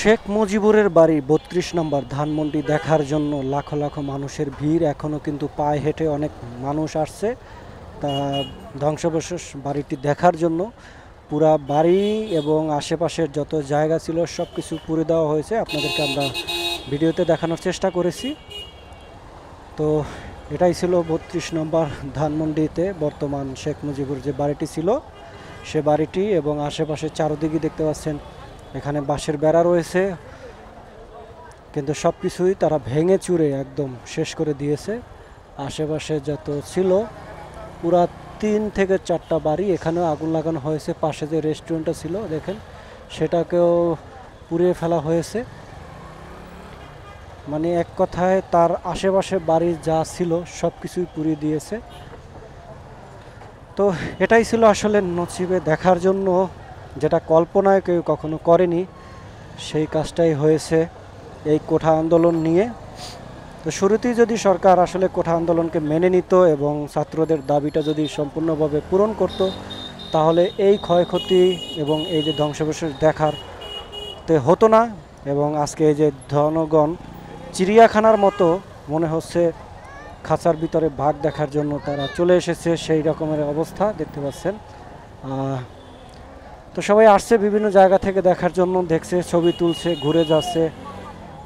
শেখ মুজিবুরের বাড়ি বত্রিশ নম্বর ধানমন্ডি দেখার জন্য লাখো লাখো মানুষের ভিড় এখনও কিন্তু পায়ে হেঁটে অনেক মানুষ আসছে তা ধ্বংসাবশেষ বাড়িটি দেখার জন্য পুরা বাড়ি এবং আশেপাশের যত জায়গা ছিল সব কিছু পুড়ে দেওয়া হয়েছে আপনাদেরকে আমরা ভিডিওতে দেখানোর চেষ্টা করেছি তো এটাই ছিল বত্রিশ নম্বর ধানমন্ডিতে বর্তমান শেখ মুজিবুর যে বাড়িটি ছিল সে বাড়িটি এবং আশেপাশে চারোদিকে দেখতে পাচ্ছেন এখানে বাঁশের বেড়া রয়েছে কিন্তু সব কিছুই তারা ভেঙে চুরে একদম শেষ করে দিয়েছে আশেপাশে যত ছিল পুরা তিন থেকে চারটা বাড়ি এখানেও আগুন লাগানো হয়েছে পাশে যে রেস্টুরেন্টটা ছিল দেখেন সেটাকেও পুড়িয়ে ফেলা হয়েছে মানে এক কথায় তার আশেপাশে বাড়ি যা ছিল সব কিছুই পুড়িয়ে দিয়েছে তো এটাই ছিল আসলে নচিবে দেখার জন্য যেটা কল্পনায় কেউ কখনো করেনি সেই কাজটাই হয়েছে এই কোঠা আন্দোলন নিয়ে তো শুরুতেই যদি সরকার আসলে কোঠা আন্দোলনকে মেনে নিত এবং ছাত্রদের দাবিটা যদি সম্পূর্ণভাবে পূরণ করত তাহলে এই ক্ষয়ক্ষতি এবং এই যে ধ্বংসাবশেষ দেখার তে হতো না এবং আজকে এই যে ধনগণ চিড়িয়াখানার মতো মনে হচ্ছে খাঁচার ভিতরে ভাগ দেখার জন্য তারা চলে এসেছে সেই রকমের অবস্থা দেখতে পাচ্ছেন তো সবাই আসছে বিভিন্ন জায়গা থেকে দেখার জন্য দেখছে ছবি তুলছে ঘুরে যাচ্ছে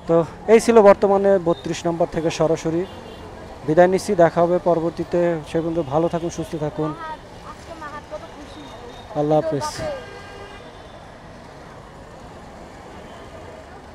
তো এই ছিল বর্তমানে বত্রিশ নম্বর থেকে সরাসরি বিদায় নিচ্ছি দেখা হবে পরবর্তীতে সে পর্যন্ত ভালো থাকুন সুস্থ থাকুন আল্লাহ হাফিজ